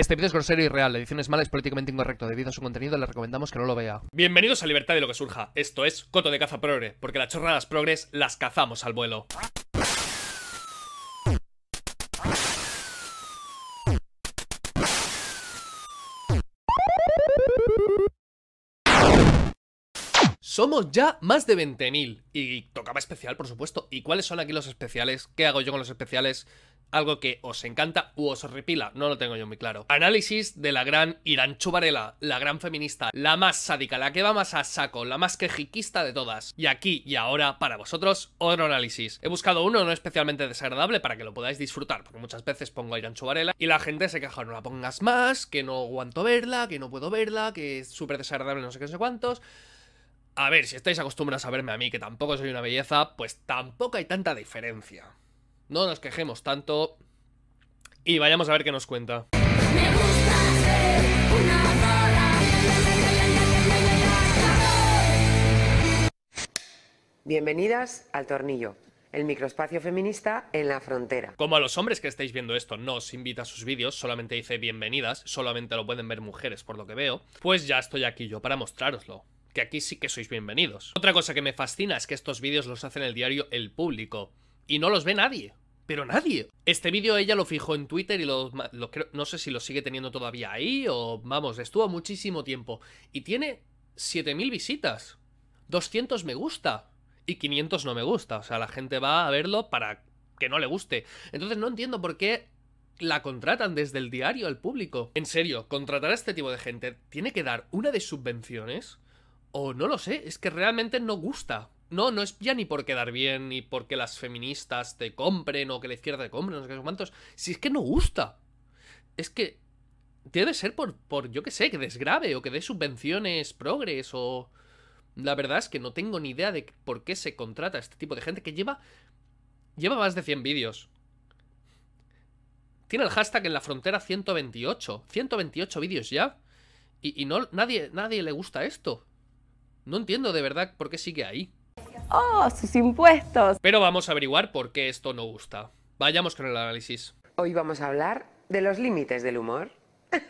Este vídeo es grosero y real, la edición es mala, es políticamente incorrecto. Debido a su contenido, le recomendamos que no lo vea. Bienvenidos a Libertad de lo que surja. Esto es Coto de Caza Progre, porque las chorradas progres las cazamos al vuelo. Somos ya más de 20.000 y tocaba especial, por supuesto. ¿Y cuáles son aquí los especiales? ¿Qué hago yo con los especiales? algo que os encanta u os repila, no lo tengo yo muy claro. Análisis de la gran Irán Chubarela. la gran feminista, la más sádica, la que va más a saco, la más quejiquista de todas. Y aquí y ahora, para vosotros, otro análisis. He buscado uno no especialmente desagradable para que lo podáis disfrutar, porque muchas veces pongo a Iranchu y la gente se queja, no la pongas más, que no aguanto verla, que no puedo verla, que es súper desagradable no sé qué, sé cuántos... A ver, si estáis acostumbrados a verme a mí, que tampoco soy una belleza, pues tampoco hay tanta diferencia no nos quejemos tanto y vayamos a ver qué nos cuenta. Bienvenidas al tornillo, el microespacio feminista en la frontera. Como a los hombres que estáis viendo esto no os invita a sus vídeos, solamente dice bienvenidas, solamente lo pueden ver mujeres por lo que veo, pues ya estoy aquí yo para mostraroslo. que aquí sí que sois bienvenidos. Otra cosa que me fascina es que estos vídeos los hacen el diario El Público, y no los ve nadie. Pero nadie. Este vídeo ella lo fijó en Twitter y lo, no sé si lo sigue teniendo todavía ahí o vamos, estuvo muchísimo tiempo. Y tiene 7.000 visitas, 200 me gusta y 500 no me gusta. O sea, la gente va a verlo para que no le guste. Entonces no entiendo por qué la contratan desde el diario al público. En serio, contratar a este tipo de gente tiene que dar una de subvenciones o no lo sé, es que realmente no gusta. No, no es ya ni por quedar bien, ni porque las feministas te compren o que la izquierda te compre, no sé qué cuántos. Si es que no gusta. Es que debe ser por, por yo qué sé, que desgrave o que dé subvenciones progres o... La verdad es que no tengo ni idea de por qué se contrata a este tipo de gente que lleva... Lleva más de 100 vídeos. Tiene el hashtag en la frontera 128. 128 vídeos ya. Y, no, nadie, nadie le gusta esto. No entiendo de verdad por qué sigue ahí. ¡Oh, sus impuestos! Pero vamos a averiguar por qué esto no gusta. Vayamos con el análisis. Hoy vamos a hablar de los límites del humor.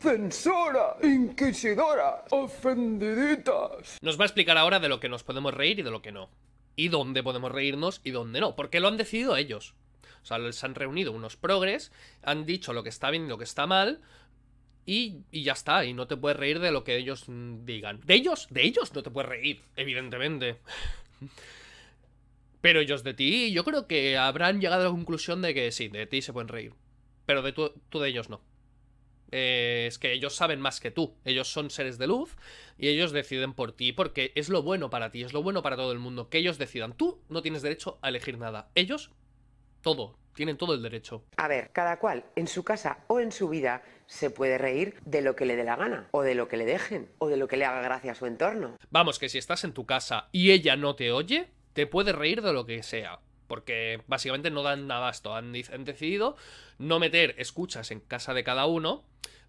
Censora, inquisidora, ofendiditas. Nos va a explicar ahora de lo que nos podemos reír y de lo que no. Y dónde podemos reírnos y dónde no. Porque lo han decidido ellos. O sea, les han reunido unos progres, han dicho lo que está bien y lo que está mal, y, ya está, y no te puedes reír de lo que ellos mm, digan. ¿De ellos? De ellos no te puedes reír, evidentemente. Pero ellos de ti, yo creo que habrán llegado a la conclusión de que sí, de ti se pueden reír. Pero de tú de ellos no. Eh, es que ellos saben más que tú. Ellos son seres de luz y ellos deciden por ti porque es lo bueno para ti, es lo bueno para todo el mundo que ellos decidan. Tú no tienes derecho a elegir nada. Ellos, todo, tienen todo el derecho. A ver, cada cual en su casa o en su vida se puede reír de lo que le dé la gana, o de lo que le dejen, o de lo que le haga gracia a su entorno. Vamos, que si estás en tu casa y ella no te oye, te puedes reír de lo que sea. Porque básicamente no dan abasto. Han, han decidido no meter escuchas en casa de cada uno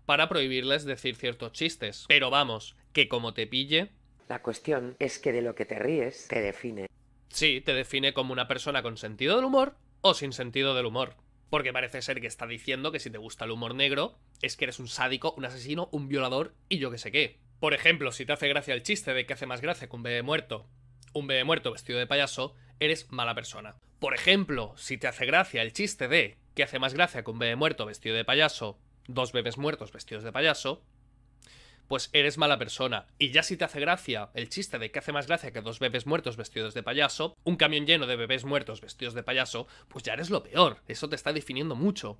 para prohibirles decir ciertos chistes. Pero vamos, que como te pille. La cuestión es que de lo que te ríes te define. Sí, te define como una persona con sentido del humor o sin sentido del humor. Porque parece ser que está diciendo que si te gusta el humor negro, es que eres un sádico, un asesino, un violador y yo que sé qué. Por ejemplo, si te hace gracia el chiste de que hace más gracia que un bebé muerto, un bebé muerto vestido de payaso, eres mala persona. Por ejemplo, si te hace gracia el chiste de que hace más gracia que un bebé muerto vestido de payaso, dos bebés muertos vestidos de payaso, pues eres mala persona. Y ya si te hace gracia el chiste de que hace más gracia que dos bebés muertos vestidos de payaso, un camión lleno de bebés muertos vestidos de payaso, pues ya eres lo peor. Eso te está definiendo mucho.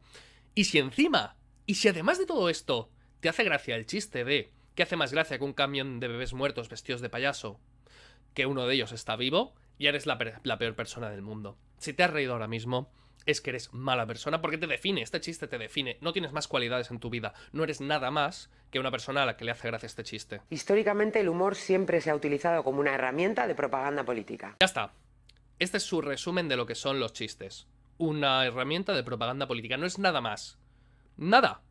Y si encima, y si además de todo esto, te hace gracia el chiste de que hace más gracia que un camión de bebés muertos vestidos de payaso, que uno de ellos está vivo, ya eres la, la peor persona del mundo. Si te has reído ahora mismo, es que eres mala persona porque te define, este chiste te define, no tienes más cualidades en tu vida, no eres nada más que una persona a la que le hace gracia este chiste. Históricamente el humor siempre se ha utilizado como una herramienta de propaganda política. Ya está. Este es su resumen de lo que son los chistes. Una herramienta de propaganda política, no es nada más. Nada.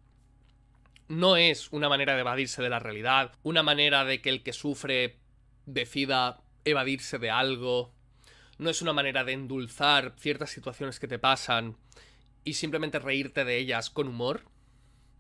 No es una manera de evadirse de la realidad, una manera de que el que sufre decida evadirse de algo, no es una manera de endulzar ciertas situaciones que te pasan y simplemente reírte de ellas con humor.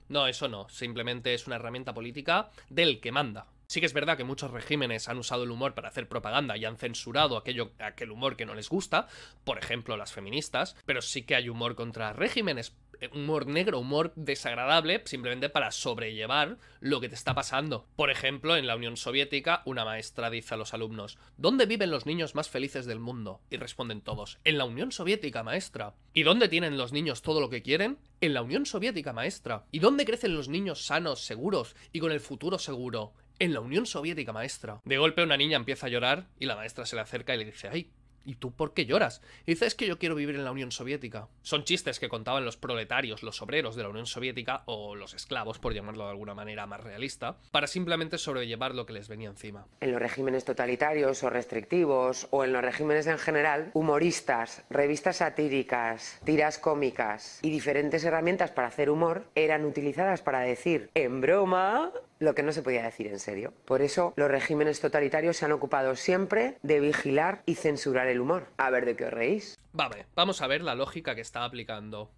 No, eso no, simplemente es una herramienta política del que manda. Sí que es verdad que muchos regímenes han usado el humor para hacer propaganda y han censurado aquello, aquel humor que no les gusta, por ejemplo las feministas, pero sí que hay humor contra regímenes, eh, humor negro, humor desagradable, simplemente para sobrellevar lo que te está pasando. Por ejemplo, en la Unión Soviética, una maestra dice a los alumnos, ¿dónde viven los niños más felices del mundo? Y responden todos, en la Unión Soviética, maestra. ¿Y dónde tienen los niños todo lo que quieren? En la Unión Soviética, maestra. ¿Y dónde crecen los niños sanos, seguros y con el futuro seguro? En la Unión Soviética, maestra. De golpe una niña empieza a llorar y la maestra se le acerca y le dice, ay, ¿y tú por qué lloras? Dices que yo quiero vivir en la Unión Soviética. Son chistes que contaban los proletarios, los obreros de la Unión Soviética, o los esclavos, por llamarlo de alguna manera más realista, para simplemente sobrellevar lo que les venía encima. En los regímenes totalitarios o restrictivos, o en los regímenes en general, humoristas, revistas satíricas, tiras cómicas y diferentes herramientas para hacer humor eran utilizadas para decir, en broma, lo que no se podía decir en serio. Por eso los regímenes totalitarios se han ocupado siempre de vigilar y censurar el humor. A ver de qué os reís. Vale, vamos a ver la lógica que está aplicando.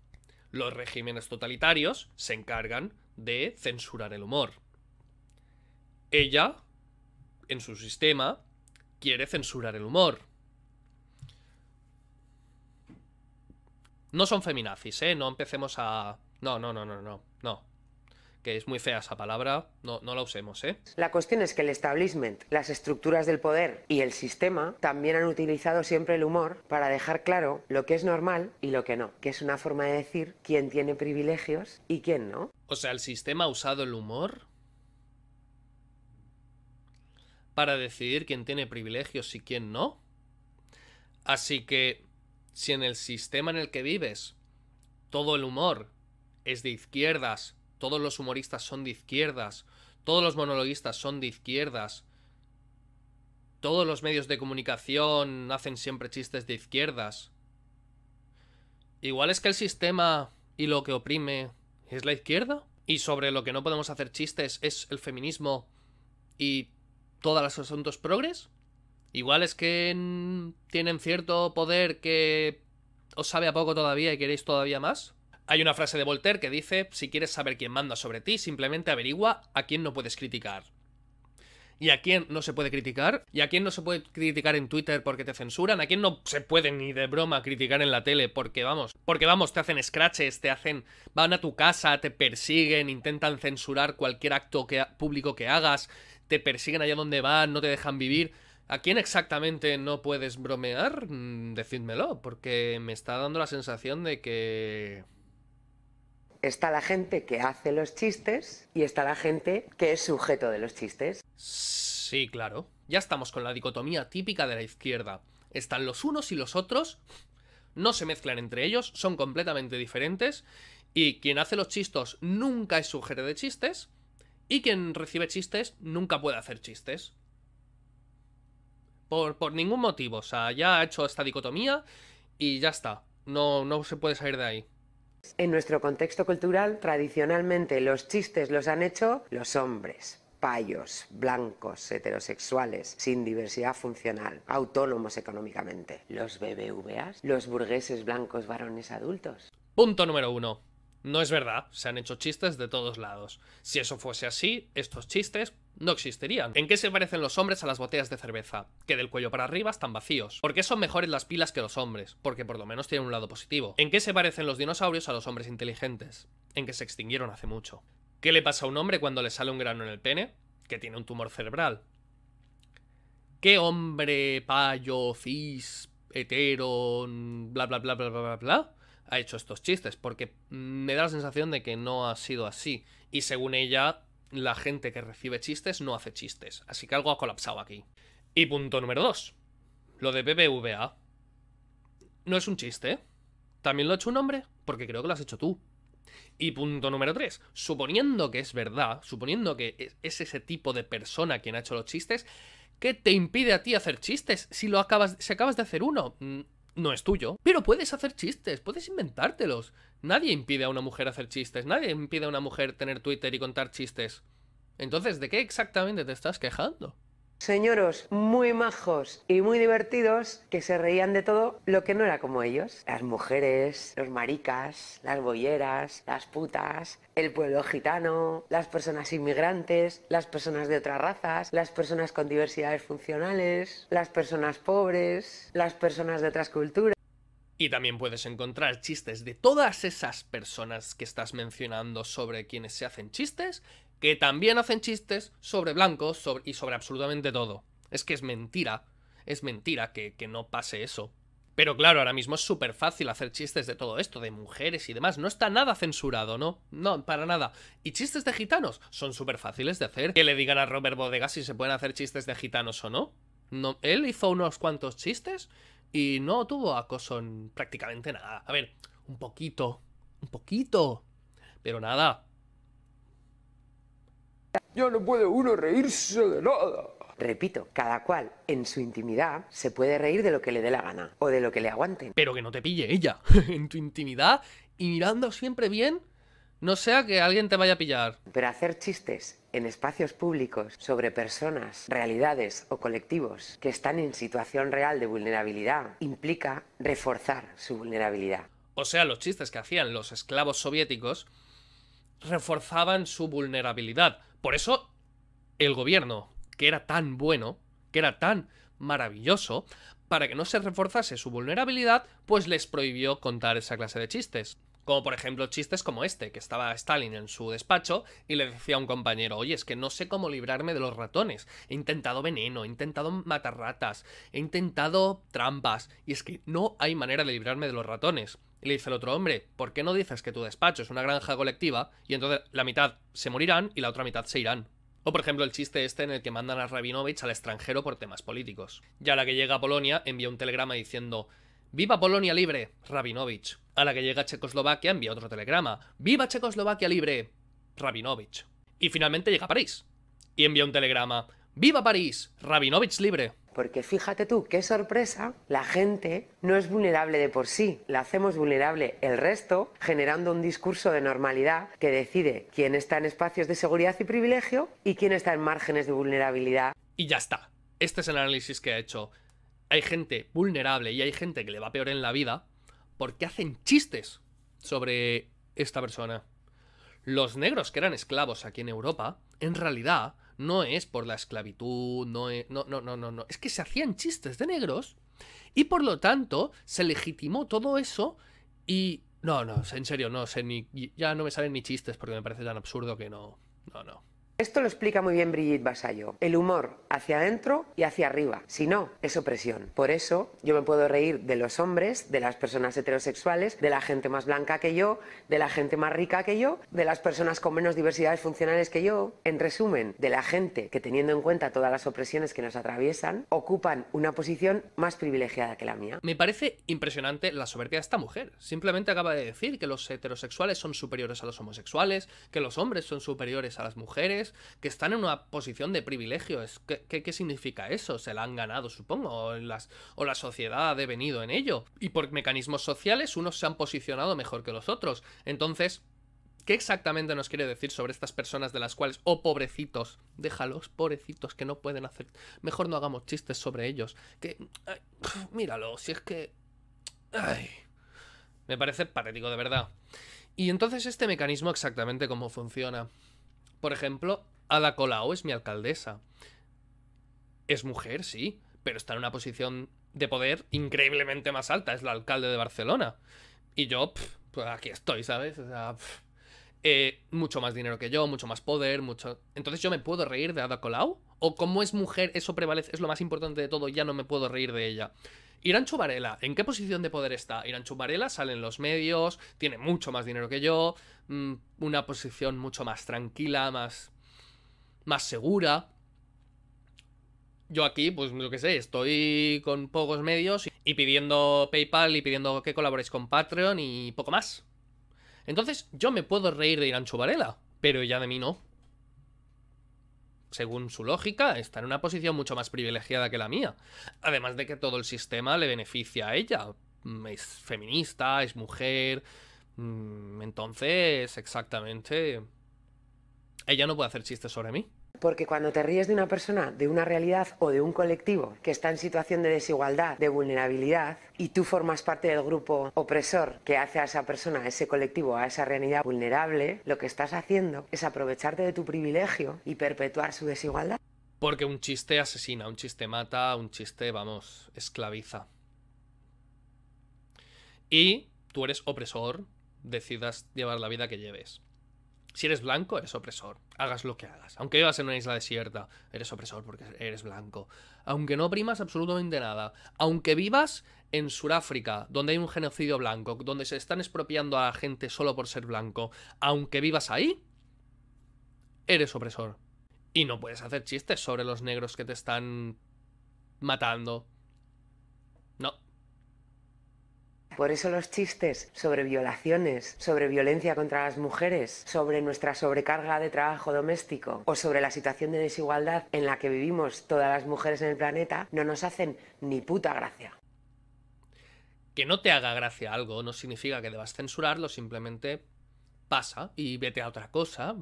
Los regímenes totalitarios se encargan de censurar el humor. Ella, en su sistema, quiere censurar el humor. No son feminazis, ¿eh? No empecemos a... No, no, no, no, no, no que es muy fea esa palabra, no, no la usemos. ¿eh? La cuestión es que el establishment, las estructuras del poder y el sistema también han utilizado siempre el humor para dejar claro lo que es normal y lo que no, que es una forma de decir quién tiene privilegios y quién no. O sea, el sistema ha usado el humor para decidir quién tiene privilegios y quién no. Así que, si en el sistema en el que vives todo el humor es de izquierdas todos los humoristas son de izquierdas, todos los monologuistas son de izquierdas, todos los medios de comunicación hacen siempre chistes de izquierdas. Igual es que el sistema y lo que oprime es la izquierda. Y sobre lo que no podemos hacer chistes es el feminismo y todos los asuntos progres. Igual es que tienen cierto poder que os sabe a poco todavía y queréis todavía más. Hay una frase de Voltaire que dice, si quieres saber quién manda sobre ti, simplemente averigua a quién no puedes criticar. ¿Y a quién no se puede criticar? ¿Y a quién no se puede criticar en Twitter porque te censuran? ¿A quién no se puede ni de broma criticar en la tele porque vamos? Porque vamos, te hacen scratches, te hacen... van a tu casa, te persiguen, intentan censurar cualquier acto público que hagas, te persiguen allá donde van, no te dejan vivir. ¿A quién exactamente no puedes bromear? Mm, decídmelo, porque me está dando la sensación de que... Está la gente que hace los chistes y está la gente que es sujeto de los chistes. Sí, claro. Ya estamos con la dicotomía típica de la izquierda. Están los unos y los otros, no se mezclan entre ellos, son completamente diferentes, y quien hace los chistos nunca es sujeto de chistes, y quien recibe chistes nunca puede hacer chistes. Por, ningún motivo. O sea, ya ha hecho esta dicotomía y ya está. No, no se puede salir de ahí. En nuestro contexto cultural, tradicionalmente los chistes los han hecho los hombres, payos, blancos, heterosexuales, sin diversidad funcional, autónomos económicamente. Los BBVAs, los burgueses blancos varones adultos. Punto número uno. No es verdad, se han hecho chistes de todos lados. Si eso fuese así, estos chistes no existirían. ¿En qué se parecen los hombres a las botellas de cerveza? Que del cuello para arriba están vacíos. ¿Por qué son mejores las pilas que los hombres? Porque por lo menos tienen un lado positivo. ¿En qué se parecen los dinosaurios a los hombres inteligentes? En que se extinguieron hace mucho. ¿Qué le pasa a un hombre cuando le sale un grano en el pene? Que tiene un tumor cerebral. ¿Qué hombre, payo, cis, hetero, bla bla bla bla bla bla bla? ha hecho estos chistes, porque me da la sensación de que no ha sido así. Y según ella, la gente que recibe chistes no hace chistes. Así que algo ha colapsado aquí. Y punto número dos. Lo de BBVA. No es un chiste. ¿eh? También lo ha hecho un hombre, porque creo que lo has hecho tú. Y punto número tres. Suponiendo que es verdad, suponiendo que es ese tipo de persona quien ha hecho los chistes, ¿qué te impide a ti hacer chistes si lo acabas, si acabas de hacer uno? Mm, no es tuyo. Pero puedes hacer chistes, puedes inventártelos. Nadie impide a una mujer hacer chistes, nadie impide a una mujer tener Twitter y contar chistes. Entonces, ¿de qué exactamente te estás quejando? Señoros muy majos y muy divertidos que se reían de todo lo que no era como ellos. Las mujeres, los maricas, las boyeras, las putas, el pueblo gitano, las personas inmigrantes, las personas de otras razas, las personas con diversidades funcionales, las personas pobres, las personas de otras culturas. Y también puedes encontrar chistes de todas esas personas que estás mencionando sobre quienes se hacen chistes que también hacen chistes sobre blancos y sobre absolutamente todo. Es que es mentira, es mentira que, no pase eso. Pero claro, ahora mismo es súper fácil hacer chistes de todo esto, de mujeres y demás. No está nada censurado, ¿no? No, para nada. Y chistes de gitanos son súper fáciles de hacer. Que le digan a Robert Bodega si se pueden hacer chistes de gitanos o no. no él hizo unos cuantos chistes y no tuvo acoso en prácticamente nada. A ver, un poquito, un poquito. Pero nada, ya no puede uno reírse de nada. Repito, cada cual en su intimidad se puede reír de lo que le dé la gana o de lo que le aguanten. Pero que no te pille ella en tu intimidad y mirando siempre bien, no sea que alguien te vaya a pillar. Pero hacer chistes en espacios públicos sobre personas, realidades o colectivos que están en situación real de vulnerabilidad implica reforzar su vulnerabilidad. O sea, los chistes que hacían los esclavos soviéticos reforzaban su vulnerabilidad por eso el gobierno, que era tan bueno, que era tan maravilloso, para que no se reforzase su vulnerabilidad, pues les prohibió contar esa clase de chistes. Como por ejemplo chistes como este, que estaba Stalin en su despacho y le decía a un compañero, oye, es que no sé cómo librarme de los ratones. He intentado veneno, he intentado matar ratas, he intentado trampas, y es que no hay manera de librarme de los ratones. Y le dice el otro hombre, ¿por qué no dices que tu despacho es una granja colectiva? Y entonces la mitad se morirán y la otra mitad se irán. O por ejemplo el chiste este en el que mandan a Rabinovich al extranjero por temas políticos. Ya la que llega a Polonia envía un telegrama diciendo ¡Viva Polonia libre! Rabinovich. A la que llega a Checoslovaquia envía otro telegrama ¡Viva Checoslovaquia libre! Rabinovich. Y finalmente llega a París. Y envía un telegrama ¡Viva París! Rabinovich libre. Porque fíjate tú, qué sorpresa, la gente no es vulnerable de por sí, la hacemos vulnerable el resto, generando un discurso de normalidad que decide quién está en espacios de seguridad y privilegio y quién está en márgenes de vulnerabilidad. Y ya está. Este es el análisis que ha hecho. Hay gente vulnerable y hay gente que le va peor en la vida porque hacen chistes sobre esta persona. Los negros que eran esclavos aquí en Europa, en realidad, no es por la esclavitud, no es, no, no, no, no, no, es que se hacían chistes de negros y por lo tanto se legitimó todo eso y no, no, en serio, no sé ni ya no me salen ni chistes porque me parece tan absurdo que no, no, no. Esto lo explica muy bien Brigitte Basayo. El humor hacia adentro y hacia arriba. Si no, es opresión. Por eso yo me puedo reír de los hombres, de las personas heterosexuales, de la gente más blanca que yo, de la gente más rica que yo, de las personas con menos diversidades funcionales que yo. En resumen, de la gente que teniendo en cuenta todas las opresiones que nos atraviesan, ocupan una posición más privilegiada que la mía. Me parece impresionante la soberbia de esta mujer. Simplemente acaba de decir que los heterosexuales son superiores a los homosexuales, que los hombres son superiores a las mujeres, que están en una posición de privilegio. ¿Qué, significa eso? Se la han ganado, supongo, o, la sociedad ha devenido en ello. Y por mecanismos sociales, unos se han posicionado mejor que los otros. Entonces, ¿Qué exactamente nos quiere decir sobre estas personas de las cuales, o oh, pobrecitos, déjalos, pobrecitos que no pueden hacer, mejor no hagamos chistes sobre ellos, que, míralo, si es que, me parece patético de verdad. Y entonces este mecanismo exactamente cómo funciona. Por ejemplo, Ada Colau es mi alcaldesa. Es mujer, sí, pero está en una posición de poder increíblemente más alta. Es la alcalde de Barcelona. Y yo, pues aquí estoy, ¿sabes? O sea, eh, mucho más dinero que yo, mucho más poder, mucho... Entonces yo me puedo reír de Ada Colau. O como es mujer, eso prevalece, es lo más importante de todo, ya no me puedo reír de ella. Irán Chubarela, ¿en qué posición de poder está? Irán Chubarela sale en los medios, tiene mucho más dinero que yo, Mm, una posición mucho más tranquila, más, más segura. Yo aquí, pues lo que sé, estoy con pocos medios y pidiendo PayPal y pidiendo que colaboréis con Patreon y poco más. Entonces, yo me puedo reír de Irán Varela, pero ella de mí no. Según su lógica, está en una posición mucho más privilegiada que la mía. Además de que todo el sistema le beneficia a ella. Es feminista, es mujer, Mm, entonces, exactamente... Ella no puede hacer chistes sobre mí. Porque cuando te ríes de una persona, de una realidad o de un colectivo que está en situación de desigualdad, de vulnerabilidad, y tú formas parte del grupo opresor que hace a esa persona, a ese colectivo, a esa realidad vulnerable, lo que estás haciendo es aprovecharte de tu privilegio y perpetuar su desigualdad. Porque un chiste asesina, un chiste mata, un chiste, vamos, esclaviza. Y tú eres opresor, decidas llevar la vida que lleves. Si eres blanco, eres opresor. Hagas lo que hagas. Aunque vivas en una isla desierta, eres opresor porque eres blanco. Aunque no primas absolutamente nada. Aunque vivas en Sudáfrica, donde hay un genocidio blanco, donde se están expropiando a gente solo por ser blanco. Aunque vivas ahí, eres opresor. Y no puedes hacer chistes sobre los negros que te están matando, Por eso los chistes sobre violaciones, sobre violencia contra las mujeres, sobre nuestra sobrecarga de trabajo doméstico o sobre la situación de desigualdad en la que vivimos todas las mujeres en el planeta no nos hacen ni puta gracia. Que no te haga gracia algo no significa que debas censurarlo, simplemente pasa y vete a otra cosa.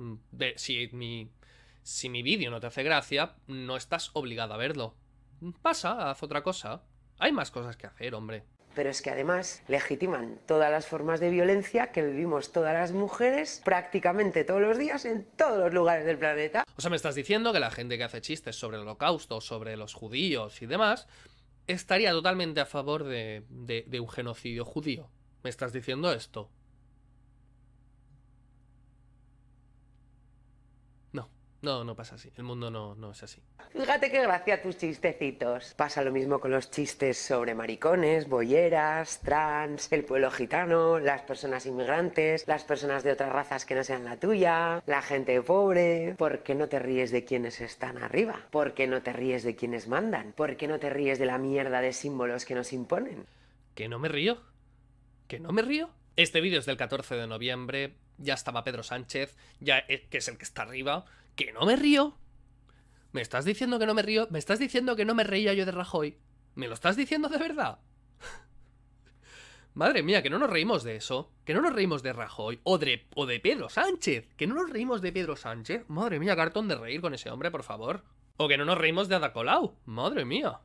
si mi, si mi vídeo no te hace gracia, no estás obligado a verlo. Pasa, haz otra cosa. Hay más cosas que hacer, hombre pero es que además legitiman todas las formas de violencia que vivimos todas las mujeres prácticamente todos los días en todos los lugares del planeta. O sea, me estás diciendo que la gente que hace chistes sobre el holocausto, sobre los judíos y demás, estaría totalmente a favor de, de un genocidio judío. ¿Me estás diciendo esto? No, no pasa así. El mundo no, no es así. Fíjate qué gracia tus chistecitos. Pasa lo mismo con los chistes sobre maricones, bolleras, trans, el pueblo gitano, las personas inmigrantes, las personas de otras razas que no sean la tuya, la gente pobre. ¿Por qué no te ríes de quienes están arriba? ¿Por qué no te ríes de quienes mandan? ¿Por qué no te ríes de la mierda de símbolos que nos imponen? Que no me río. Que no me río. Este vídeo es del 14 de noviembre. Ya estaba Pedro Sánchez, ya, eh, que es el que está arriba, que no me río. ¿Me estás diciendo que no me río? ¿Me estás diciendo que no me reía yo de Rajoy? ¿Me lo estás diciendo de verdad? Madre mía, que no nos reímos de eso. Que no nos reímos de Rajoy. O de, o de Pedro Sánchez. Que no nos reímos de Pedro Sánchez. Madre mía, cartón de reír con ese hombre, por favor. O que no nos reímos de adacolau Madre mía.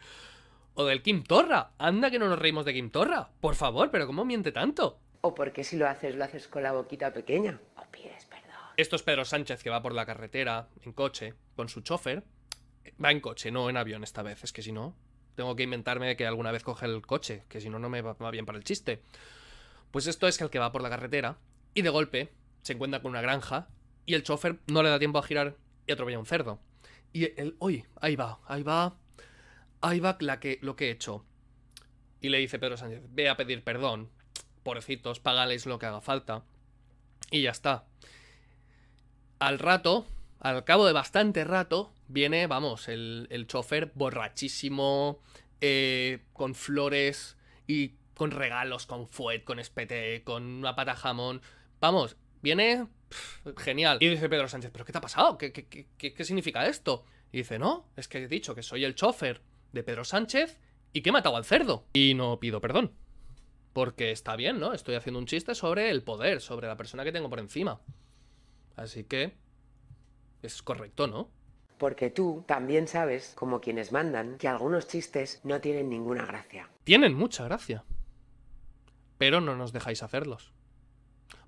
o del Kim Torra. Anda que no nos reímos de Kim Torra. Por favor, pero ¿cómo miente tanto? O porque si lo haces, lo haces con la boquita pequeña. Esto es Pedro Sánchez que va por la carretera en coche con su chofer. Va en coche, no en avión esta vez, es que si no, tengo que inventarme que alguna vez coge el coche, que si no, no me va bien para el chiste. Pues esto es que el que va por la carretera y de golpe se encuentra con una granja y el chofer no le da tiempo a girar y atropella un cerdo. Y él, oye, ahí va, ahí va, ahí va que, lo que he hecho. Y le dice Pedro Sánchez, ve a pedir perdón, pobrecitos, págales lo que haga falta. Y ya está. Al rato, al cabo de bastante rato, viene, vamos, el, chofer borrachísimo, eh, con flores y con regalos, con fuet, con espete, con una pata jamón. Vamos, viene genial. Y dice Pedro Sánchez, ¿pero qué te ha pasado? qué, qué significa esto? Y dice, no, es que he dicho que soy el chofer de Pedro Sánchez y que he matado al cerdo. Y no pido perdón. Porque está bien, ¿no? Estoy haciendo un chiste sobre el poder, sobre la persona que tengo por encima. Así que es correcto, ¿no? Porque tú también sabes, como quienes mandan, que algunos chistes no tienen ninguna gracia. Tienen mucha gracia. Pero no nos dejáis hacerlos.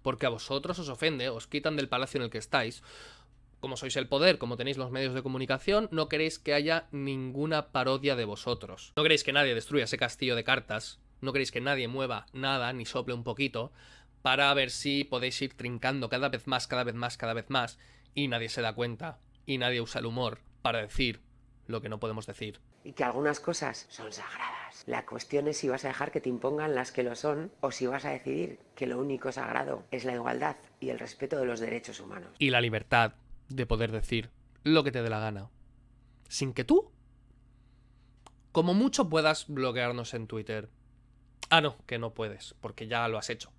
Porque a vosotros os ofende, os quitan del palacio en el que estáis. Como sois el poder, como tenéis los medios de comunicación, no queréis que haya ninguna parodia de vosotros. No queréis que nadie destruya ese castillo de cartas. No queréis que nadie mueva nada ni sople un poquito para ver si podéis ir trincando cada vez más, cada vez más, cada vez más, y nadie se da cuenta, y nadie usa el humor para decir lo que no podemos decir. Y que algunas cosas son sagradas. La cuestión es si vas a dejar que te impongan las que lo son o si vas a decidir que lo único sagrado es la igualdad y el respeto de los derechos humanos. Y la libertad de poder decir lo que te dé la gana. Sin que tú, como mucho, puedas bloquearnos en Twitter. Ah, no, que no puedes, porque ya lo has hecho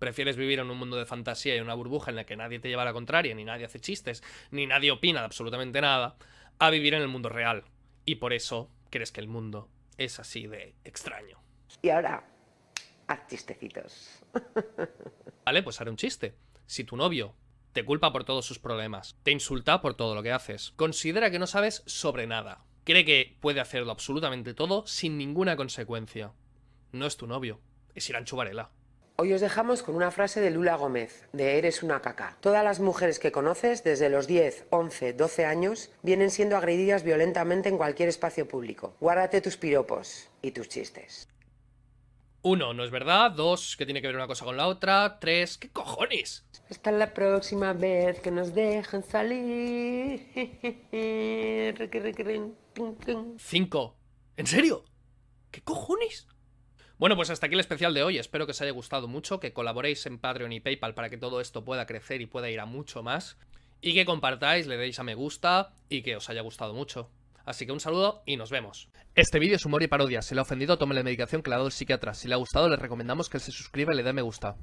prefieres vivir en un mundo de fantasía y una burbuja en la que nadie te lleva a la contraria, ni nadie hace chistes, ni nadie opina de absolutamente nada, a vivir en el mundo real. Y por eso crees que el mundo es así de extraño. Y ahora, haz chistecitos. vale, pues haré un chiste. Si tu novio te culpa por todos sus problemas, te insulta por todo lo que haces, considera que no sabes sobre nada, cree que puede hacerlo absolutamente todo sin ninguna consecuencia. No es tu novio, es Irán Chubarela. Hoy os dejamos con una frase de Lula Gómez, de Eres una caca. Todas las mujeres que conoces, desde los 10, 11, 12 años, vienen siendo agredidas violentamente en cualquier espacio público. Guárdate tus piropos y tus chistes. Uno, no es verdad. Dos, que tiene que ver una cosa con la otra. Tres, ¿qué cojones? Hasta la próxima vez que nos dejen salir. Cinco, ¿en serio? ¿Qué cojones? Bueno, pues hasta aquí el especial de hoy. Espero que os haya gustado mucho, que colaboréis en Patreon y PayPal para que todo esto pueda crecer y pueda ir a mucho más. Y que compartáis, le deis a me gusta y que os haya gustado mucho. Así que un saludo y nos vemos. Este vídeo es humor y parodia. Si le ha ofendido, tome la medicación que le ha dado el psiquiatra. Si le ha gustado, le recomendamos que se suscriba y le dé me gusta.